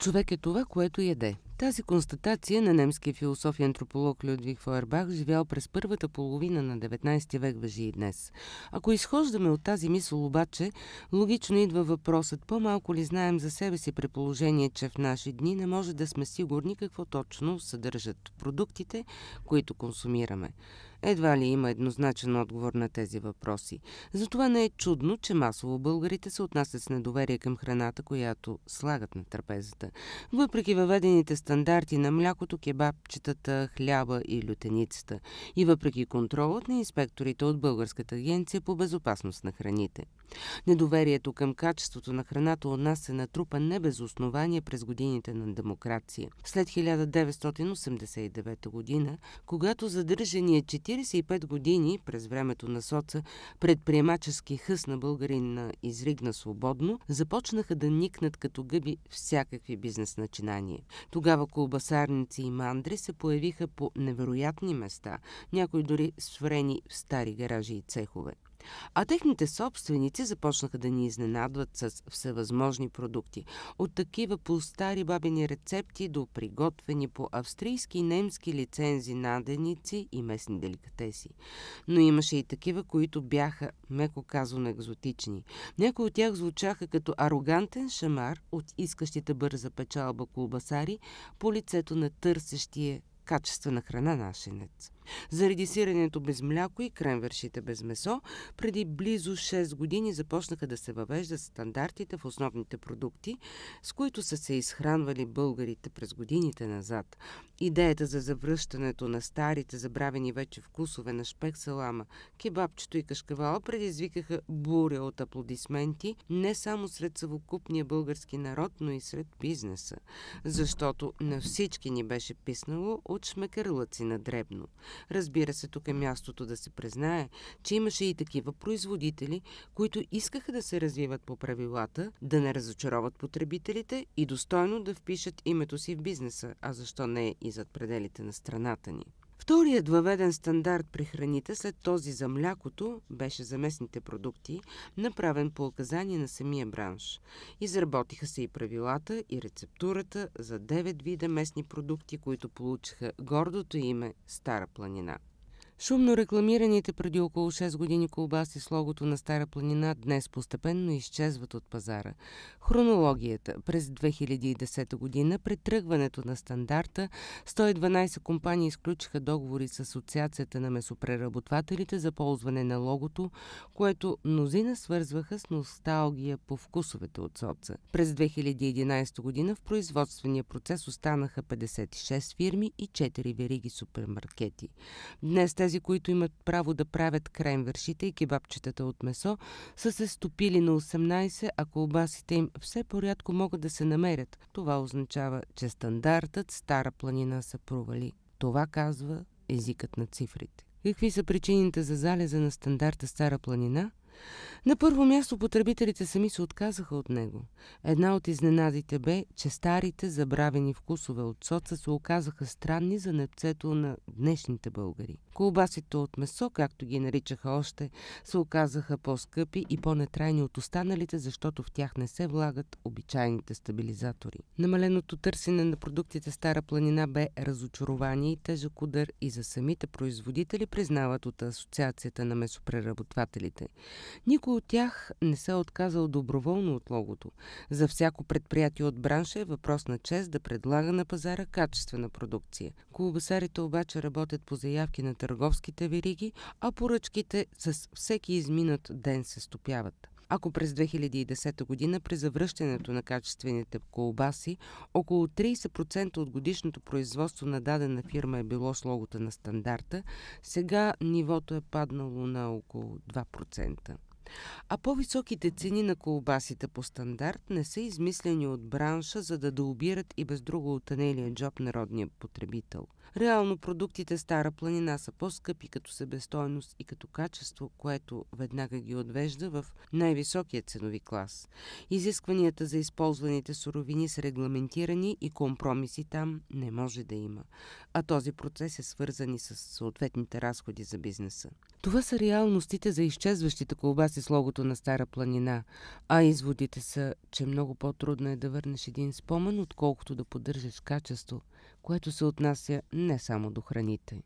Човек е това, което яде. Тази констатация на немския философ и антрополог Людвиг Фойербах, живял през първата половина на 19 век, въжи и днес. Ако изхождаме от тази мисъл обаче, логично идва въпросът по-малко ли знаем за себе си при положение, че в наши дни не може да сме сигурни какво точно съдържат продуктите, които консумираме. Едва ли има еднозначен отговор на тези въпроси. Затова не е чудно, че масово българите се отнасят с недоверие към храната, която слагат на трапезата. Въпреки въведените стандарти на млякото, кебабчетата, хляба и лютеницата. И въпреки контролът на инспекторите от Българската агенция по безопасност на храните. Недоверието към качеството на храната у нас се натрупа не без основание през годините на демокрация. След 1989 година, когато задържания 45 години през времето на соца предприемачески хъс на българина изригна свободно, започнаха да никнат като гъби всякакви бизнес начинания. Тогава колбасарници и мандри се появиха по невероятни места, някои дори сврени в стари гаражи и цехове. А техните собственици започнаха да ни изненадват с всевъзможни продукти. От такива по стари бабени рецепти до приготвени по австрийски и немски лицензи наденици и местни деликатеси. Но имаше и такива, които бяха, меко казано, екзотични. Някои от тях звучаха като арогантен шамар от искащите бърза печалба колбасари по лицето на търсещия качествена храна нашенец. Заради сиренето без мляко и кремвершите без месо, преди близо 6 години започнаха да се въвеждат стандартите в основните продукти, с които са се изхранвали българите през годините назад. Идеята за завръщането на старите, забравени вече вкусове на шпек салама, кебабчето и кашкавала предизвикаха буря от аплодисменти не само сред съвокупния български народ, но и сред бизнеса, защото на всички ни беше писнало от шмекерлъци на дребно. Разбира се, тук е мястото да се признае, че имаше и такива производители, които искаха да се развиват по правилата, да не разочароват потребителите и достойно да впишат името си в бизнеса, а защо не и зад пределите на страната ни. Вторият въведен стандарт при храните след този за млякото беше за местните продукти, направен по указание на самия бранш. Изработиха се и правилата и рецептурата за 9 вида местни продукти, които получиха гордото име Стара планина. Шумно рекламираните преди около 6 години колбаси с логото на Стара планина днес постепенно изчезват от пазара. Хронологията през 2010 година, при тръгването на стандарта, 112 компании изключиха договори с Асоциацията на месопреработвателите за ползване на логото, което мнозина свързваха с носталгия по вкусовете от соца. През 2011 година в производствения процес останаха 56 фирми и 4 вериги супермаркети. Днес тези тези, които имат право да правят кренвършите и кебабчетата от месо, са се стопили на 18, а колбасите им все порядко могат да се намерят. Това означава, че стандартът Стара планина са провали. Това казва езикът на цифрите. Какви са причините за залеза на стандарта Стара планина? На първо място потребителите сами се отказаха от него. Една от изненадите бе, че старите забравени вкусове от соца се оказаха странни за непцето на днешните българи. Колбасите от месо, както ги наричаха още, се оказаха по-скъпи и по-нетрайни от останалите, защото в тях не се влагат обичайните стабилизатори. Намаленото търсене на продуктите Стара планина бе разочарование и тежък удар и за самите производители, признават от Асоциацията на месопреработвателите. Никой от тях не се е отказал доброволно от логото. За всяко предприятие от бранша е въпрос на чест да предлага на пазара качествена продукция. Колбасарите обаче работят по заявки на търговските вериги, а поръчките с всеки изминат ден се стопяват. Ако през 2010 година при завръщането на качествените колбаси около 30% от годишното производство на дадена фирма е било с логота на стандарта, сега нивото е паднало на около 2%. А по-високите цени на колбасите по стандарт не са измислени от бранша, за да дообират и без друго отънелия джоб народния потребител. Реално продуктите Стара планина са по-скъпи като себестойност и като качество, което веднага ги отвежда в най-високия ценови клас. Изискванията за използваните суровини са регламентирани и компромиси там не може да има. А този процес е свързан и с съответните разходи за бизнеса. Това са реалностите за изчезващите колбаси с логото на Стара планина, а изводите са, че много по-трудно е да върнеш един спомен, отколкото да поддържаш качество, което се отнася не само до храните.